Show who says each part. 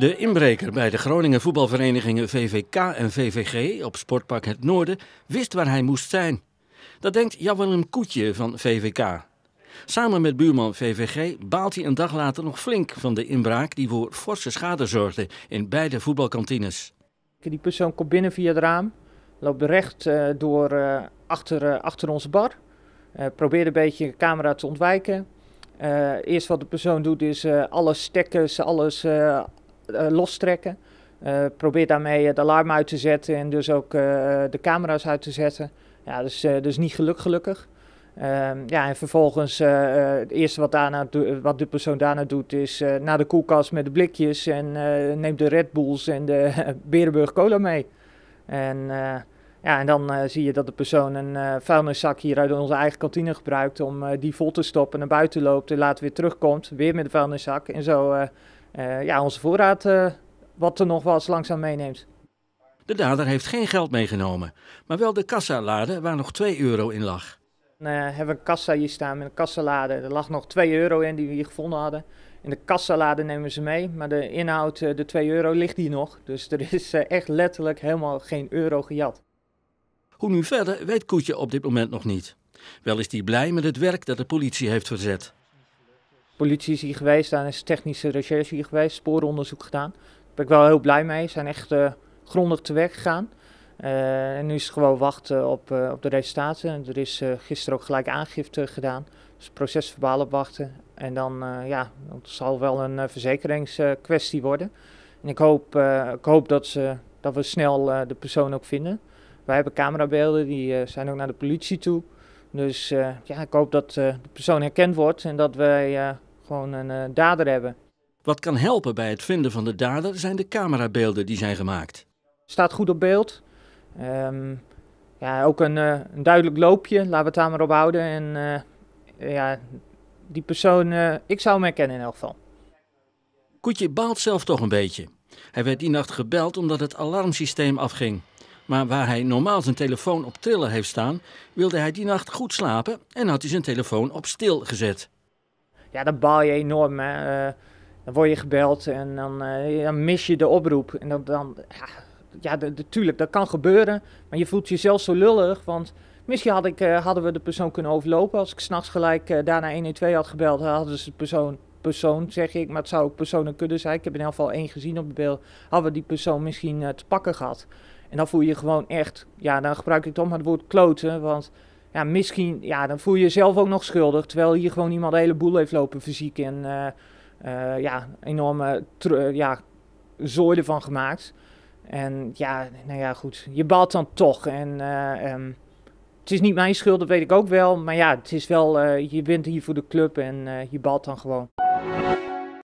Speaker 1: De inbreker bij de Groningen voetbalverenigingen VVK en VVG op Sportpark Het Noorden wist waar hij moest zijn. Dat denkt Jan Koetje van VVK. Samen met buurman VVG baalt hij een dag later nog flink van de inbraak die voor forse schade zorgde in beide voetbalkantines.
Speaker 2: Die persoon komt binnen via het raam, loopt recht eh, door eh, achter, eh, achter onze bar, probeert een beetje de camera te ontwijken. eerst wat de persoon doet is alle stekkers, alles, eh, lostrekken. Eh, probeer daarmee het eh, alarm uit te zetten en dus ook de camera's uit te zetten. Ja, dus, dus niet geluk gelukkig. Ehm, ja, en vervolgens, het eerste wat, daarna wat de persoon daarna doet, is naar de koelkast met de blikjes en uh, neemt de Red Bulls en de Berenburg Cola mee. En, ja, en dan zie je dat de persoon een vuilniszak hier uit onze eigen kantine gebruikt om die vol te stoppen, naar buiten loopt en later weer terugkomt, weer met de vuilniszak. En zo eh, ja, onze voorraad, eh, wat er nog wel eens langzaam meeneemt.
Speaker 1: De dader heeft geen geld meegenomen, maar wel de kassalade waar nog 2 euro in lag.
Speaker 2: Eh, we hebben een kassa hier staan met een kassalade. Er lag nog 2 euro in die we hier gevonden hadden. In de kassalade nemen ze mee, maar de inhoud, de 2 euro, ligt hier nog. Dus er is echt letterlijk helemaal geen euro gejat.
Speaker 1: Hoe nu verder weet Koetje op dit moment nog niet. Wel is hij blij met het werk dat de politie heeft verzet
Speaker 2: politie is hier geweest, daar is technische recherche hier geweest, sporenonderzoek gedaan. Daar ben ik wel heel blij mee. Ze zijn echt eh, grondig te werk gegaan. Eh, en nu is het gewoon wachten op, eh, op de resultaten. er is gisteren ook gelijk aangifte gedaan. Dus procesverbaal opwachten. En dan, ja, het zal wel een verzekeringskwestie worden. En ik hoop, ik hoop dat, ze, dat we snel de persoon ook vinden. Wij hebben camerabeelden, die zijn ook naar de politie toe. Dus ja, ik hoop dat de persoon herkend wordt en dat wij gewoon een eh, dader hebben.
Speaker 1: Wat kan helpen bij het vinden van de dader zijn de camerabeelden die zijn gemaakt.
Speaker 2: Staat goed op beeld. Ehm, ja, ook een, eh, een, duidelijk loopje, laten we het daar maar op houden. En eh, ja, die persoon, ik zou hem herkennen in elk geval. Koetje baalt zelf
Speaker 1: toch een beetje. Hij werd die nacht gebeld omdat het alarmsysteem afging. Maar waar hij normaal zijn telefoon op trillen heeft staan, wilde hij die nacht goed slapen en had hij zijn telefoon op stil gezet
Speaker 2: ja, dan baal je enorm. Hè. Eh, dan word je gebeld en eh, dan, mis je de oproep. En dan, dan ja, ja dat kan gebeuren. Maar je voelt jezelf zo lullig, want misschien had ik, eh, hadden we de persoon kunnen overlopen. Als ik s'nachts gelijk daarna 112 had gebeld, hadden ze de persoon, persoon, zeg ik, maar het zou ook personen kunnen zijn. Ik heb in elk geval één gezien op het beeld. Hadden we die persoon misschien te pakken gehad. En dan voel je je gewoon echt, ja, dan gebruik ik toch maar het woord kloten, want ja, misschien, ja, dan voel je jezelf ook nog schuldig. Terwijl hier gewoon iemand een heleboel heeft lopen fysiek en eh, eh, ja, enorme eh, ja, van gemaakt. En ja, nou ja, goed, je baalt dan toch. En ehm, het is niet mijn schuld, dat weet ik ook wel. Maar ja, het is wel, je bent hier voor de club en je baalt dan gewoon.